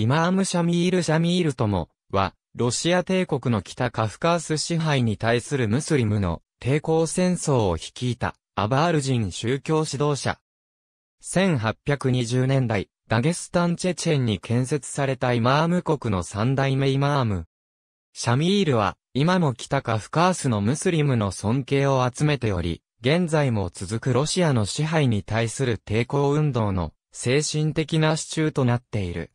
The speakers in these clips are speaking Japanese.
イマーム・シャミール・シャミールとも、は、ロシア帝国の北カフカース支配に対するムスリムの抵抗戦争を率いたアバール人宗教指導者。1820年代、ダゲスタンチェチェンに建設されたイマーム国の三代目イマーム。シャミールは、今も北カフカースのムスリムの尊敬を集めており、現在も続くロシアの支配に対する抵抗運動の精神的な支柱となっている。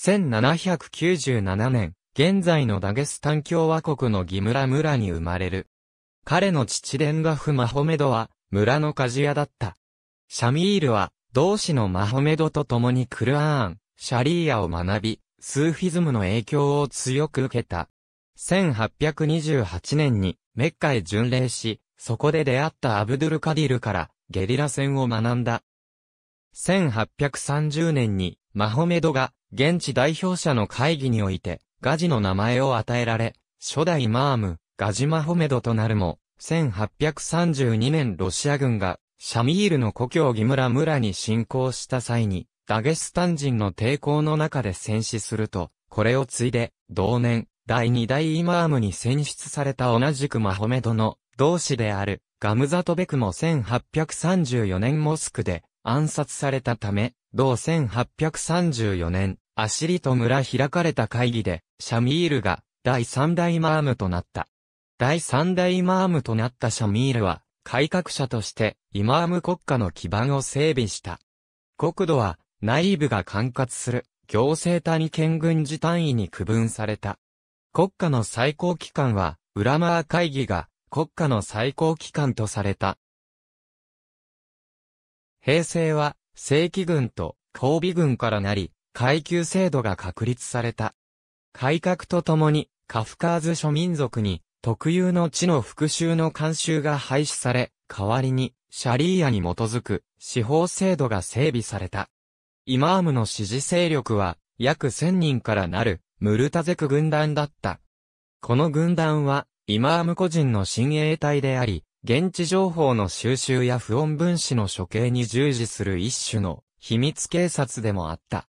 1797年、現在のダゲスタン共和国のギムラ村に生まれる。彼の父レンガフ・マホメドは、村の鍛冶屋だった。シャミールは、同志のマホメドと共にクルアーン、シャリーヤを学び、スーフィズムの影響を強く受けた。1828年にメッカへ巡礼し、そこで出会ったアブドゥルカディルからゲリラ戦を学んだ。1830年にマホメドが、現地代表者の会議において、ガジの名前を与えられ、初代マーム、ガジマホメドとなるも、1832年ロシア軍が、シャミールの故郷ギムラ村に侵攻した際に、ダゲスタン人の抵抗の中で戦死すると、これを継いで、同年、第2代イマームに選出された同じくマホメドの同志であるガムザトベクも1834年モスクで暗殺されたため、同1834年、アシリト村開かれた会議で、シャミールが第三代マームとなった。第三代マームとなったシャミールは、改革者として、イマーム国家の基盤を整備した。国土は、内部が管轄する、行政単位県軍事単位に区分された。国家の最高機関は、ウラマー会議が、国家の最高機関とされた。平成は、正規軍と交尾軍からなり、階級制度が確立された。改革とともに、カフカーズ諸民族に特有の地の復讐の慣習が廃止され、代わりにシャリーアに基づく司法制度が整備された。イマームの支持勢力は約1000人からなるムルタゼク軍団だった。この軍団はイマーム個人の親衛隊であり、現地情報の収集や不穏分子の処刑に従事する一種の秘密警察でもあった。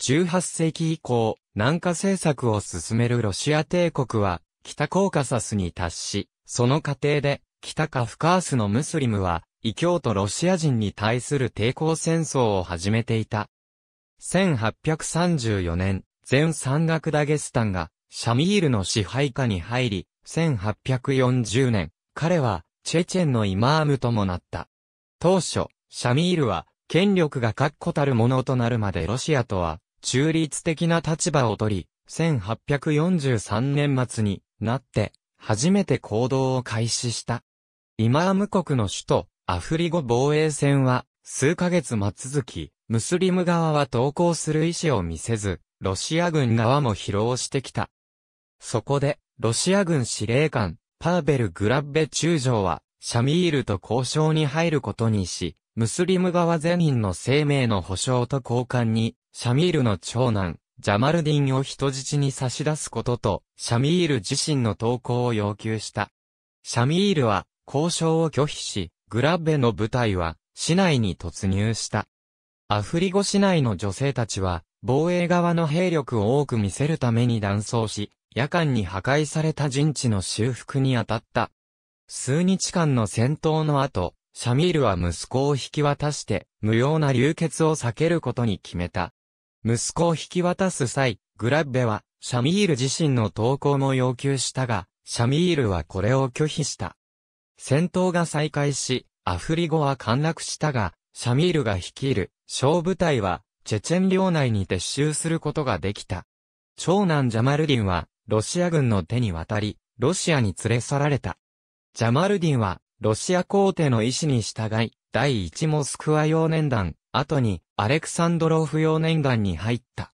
18世紀以降、南下政策を進めるロシア帝国は、北コーカサスに達し、その過程で、北カフカースのムスリムは、異教徒ロシア人に対する抵抗戦争を始めていた。1834年、全山岳ダゲスタンが、シャミールの支配下に入り、1840年、彼は、チェチェンのイマームともなった。当初、シャミールは、権力が確固たるものとなるまでロシアとは、中立的な立場を取り、1843年末になって、初めて行動を開始した。イマーム国の首都、アフリゴ防衛戦は、数ヶ月末続き、ムスリム側は投降する意思を見せず、ロシア軍側も疲労してきた。そこで、ロシア軍司令官、パーベル・グラッベ中将は、シャミールと交渉に入ることにし、ムスリム側全員の生命の保障と交換に、シャミールの長男、ジャマルディンを人質に差し出すことと、シャミール自身の投降を要求した。シャミールは、交渉を拒否し、グラッベの部隊は、市内に突入した。アフリゴ市内の女性たちは、防衛側の兵力を多く見せるために断層し、夜間に破壊された陣地の修復に当たった。数日間の戦闘の後、シャミールは息子を引き渡して、無用な流血を避けることに決めた。息子を引き渡す際、グラッベは、シャミール自身の投降も要求したが、シャミールはこれを拒否した。戦闘が再開し、アフリゴは陥落したが、シャミールが率いる小部隊は、チェチェン領内に撤収することができた。長男ジャマルディンは、ロシア軍の手に渡り、ロシアに連れ去られた。ジャマルディンは、ロシア皇帝の意思に従い、第一モスクワ幼年団、後にアレクサンドローフ幼年団に入った。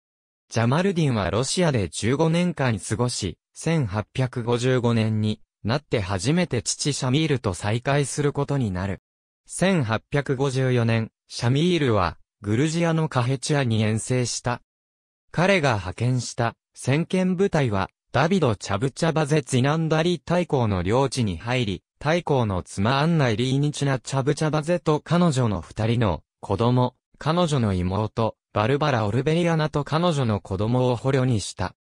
ジャマルディンはロシアで15年間過ごし、1855年になって初めて父シャミールと再会することになる。1854年、シャミールはグルジアのカヘチアに遠征した。彼が派遣した先見部隊は、ダビド・チャブチャバゼ・ジィナンダリ大公の領地に入り、大公の妻アンナイリーニチナ・チャブチャバゼと彼女の二人の子供、彼女の妹、バルバラ・オルベリアナと彼女の子供を捕虜にした。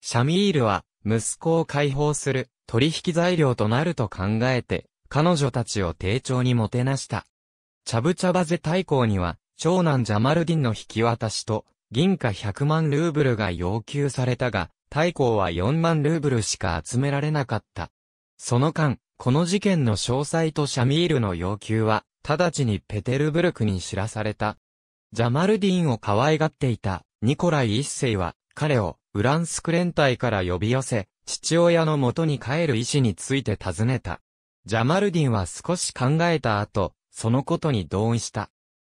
シャミールは、息子を解放する、取引材料となると考えて、彼女たちを丁重にもてなした。チャブチャバゼ大公には、長男ジャマルディンの引き渡しと、銀貨100万ルーブルが要求されたが、大公は4万ルーブルしか集められなかった。その間、この事件の詳細とシャミールの要求は、直ちにペテルブルクに知らされた。ジャマルディンを可愛がっていたニコライ一世は、彼をウランスク連隊から呼び寄せ、父親の元に帰る意思について尋ねた。ジャマルディンは少し考えた後、そのことに同意した。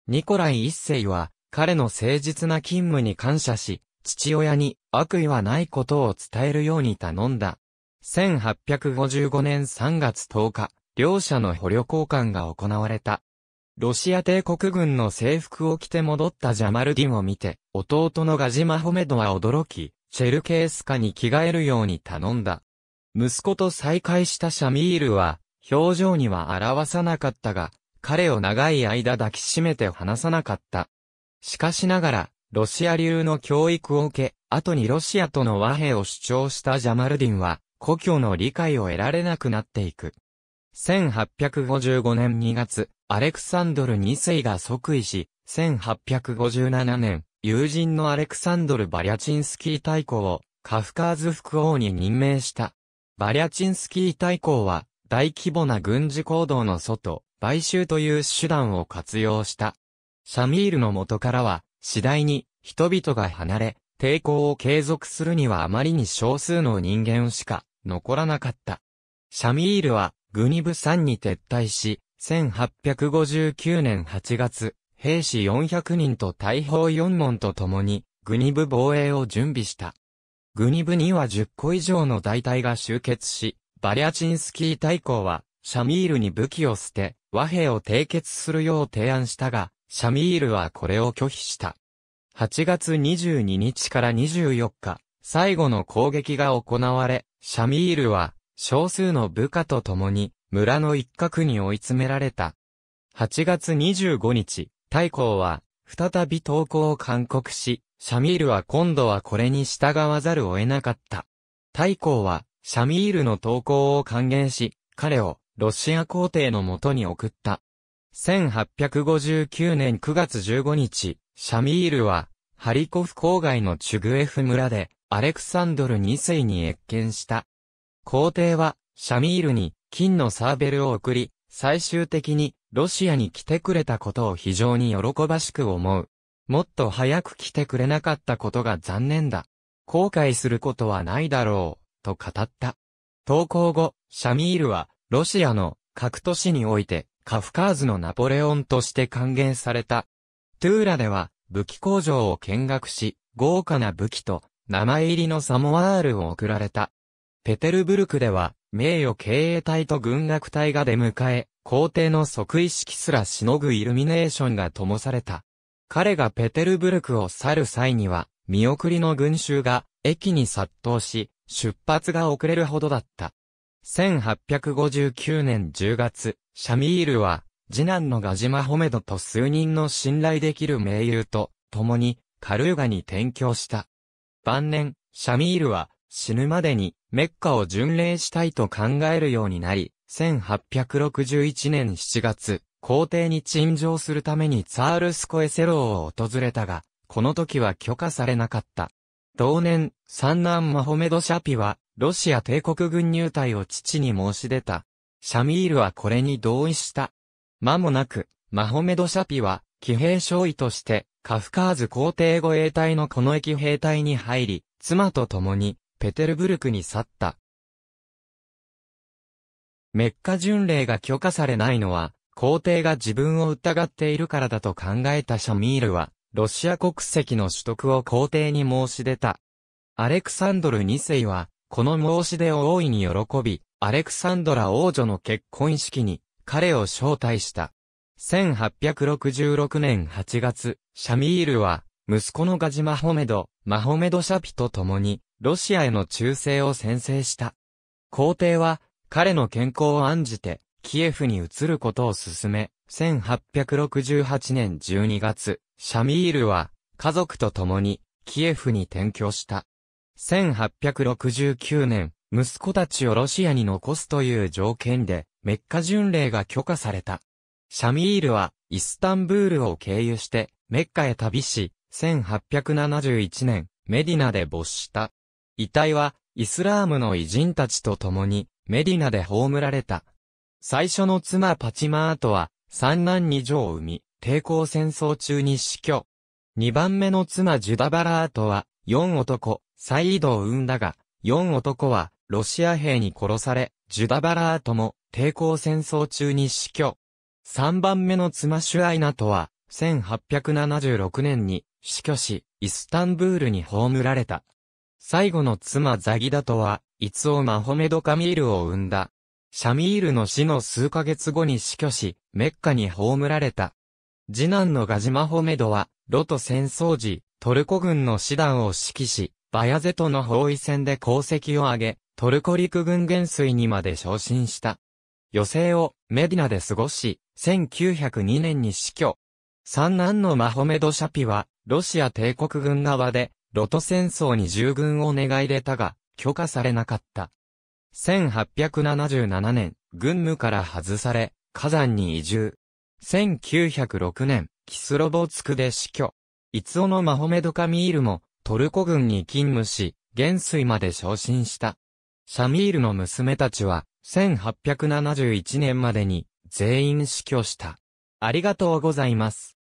ニコライ一世は、彼の誠実な勤務に感謝し、父親に悪意はないことを伝えるように頼んだ。1855年3月10日、両者の捕虜交換が行われた。ロシア帝国軍の制服を着て戻ったジャマルディンを見て、弟のガジマホメドは驚き、チェルケースカに着替えるように頼んだ。息子と再会したシャミールは、表情には表さなかったが、彼を長い間抱きしめて離さなかった。しかしながら、ロシア流の教育を受け、後にロシアとの和平を主張したジャマルディンは、故郷の理解を得られなくなっていく。1855年2月、アレクサンドル2世が即位し、1857年、友人のアレクサンドル・バリャチンスキー大公を、カフカーズ副王に任命した。バリャチンスキー大公は、大規模な軍事行動の外、買収という手段を活用した。シャミールの元からは、次第に、人々が離れ、抵抗を継続するにはあまりに少数の人間しか残らなかった。シャミールは、グニブ山に撤退し、1859年8月、兵士400人と大砲4門と共に、グニブ防衛を準備した。グニブには10個以上の大隊が集結し、バリアチンスキー大公は、シャミールに武器を捨て、和平を締結するよう提案したが、シャミールはこれを拒否した。8月22日から24日、最後の攻撃が行われ、シャミールは少数の部下と共に村の一角に追い詰められた。8月25日、大公は再び投降を勧告し、シャミールは今度はこれに従わざるを得なかった。大公はシャミールの投降を還元し、彼をロシア皇帝のもとに送った。1859年9月15日、シャミールは、ハリコフ郊外のチュグエフ村で、アレクサンドル2世に越見した。皇帝は、シャミールに、金のサーベルを送り、最終的に、ロシアに来てくれたことを非常に喜ばしく思う。もっと早く来てくれなかったことが残念だ。後悔することはないだろう、と語った。投稿後、シャミールは、ロシアの各都市において、カフカーズのナポレオンとして還元された。トゥーラでは、武器工場を見学し、豪華な武器と、名前入りのサモアールを贈られた。ペテルブルクでは、名誉経営隊と軍楽隊が出迎え、皇帝の即位式すらしのぐイルミネーションが灯された。彼がペテルブルクを去る際には、見送りの群衆が、駅に殺到し、出発が遅れるほどだった。1859年10月、シャミールは、次男のガジマホメドと数人の信頼できる盟友と、共に、カルーガに転居した。晩年、シャミールは、死ぬまでに、メッカを巡礼したいと考えるようになり、1861年7月、皇帝に陳情するためにツァールスコエセローを訪れたが、この時は許可されなかった。同年、三男マホメド・シャピは、ロシア帝国軍入隊を父に申し出た。シャミールはこれに同意した。間もなく、マホメド・シャピは、騎兵少尉として、カフカーズ皇帝護衛隊のこの駅兵隊に入り、妻と共に、ペテルブルクに去った。メッカ巡礼が許可されないのは、皇帝が自分を疑っているからだと考えたシャミールは、ロシア国籍の取得を皇帝に申し出た。アレクサンドル2世は、この申し出を大いに喜び、アレクサンドラ王女の結婚式に彼を招待した。1866年8月、シャミールは、息子のガジ・マホメド、マホメド・シャピと共に、ロシアへの忠誠を宣誓した。皇帝は、彼の健康を案じて、キエフに移ることを進め、1868年12月、シャミールは、家族と共に、キエフに転居した。1869年、息子たちをロシアに残すという条件で、メッカ巡礼が許可された。シャミールは、イスタンブールを経由して、メッカへ旅し、1871年、メディナで没した。遺体は、イスラームの偉人たちと共に、メディナで葬られた。最初の妻パチマートは、三男二女を産み、抵抗戦争中に死去。二番目の妻ジュダバラートは、四男、サイードを生んだが、4男は、ロシア兵に殺され、ジュダバラートも、抵抗戦争中に死去。3番目の妻シュアイナとは、1876年に死去し、イスタンブールに葬られた。最後の妻ザギダとは、イツオ・マホメド・カミールを生んだ。シャミールの死の数ヶ月後に死去し、メッカに葬られた。次男のガジマホメドは、ロト戦争時、トルコ軍の師団を指揮し、バヤゼとの包囲戦で功績を挙げ、トルコ陸軍元帥にまで昇進した。余生をメディナで過ごし、1902年に死去。三男のマホメド・シャピは、ロシア帝国軍側で、ロト戦争に従軍を願い出たが、許可されなかった。1877年、軍務から外され、火山に移住。1906年、キスロボツクで死去。イツオのマホメド・カミールも、トルコ軍に勤務し、元帥まで昇進した。シャミールの娘たちは、1871年までに、全員死去した。ありがとうございます。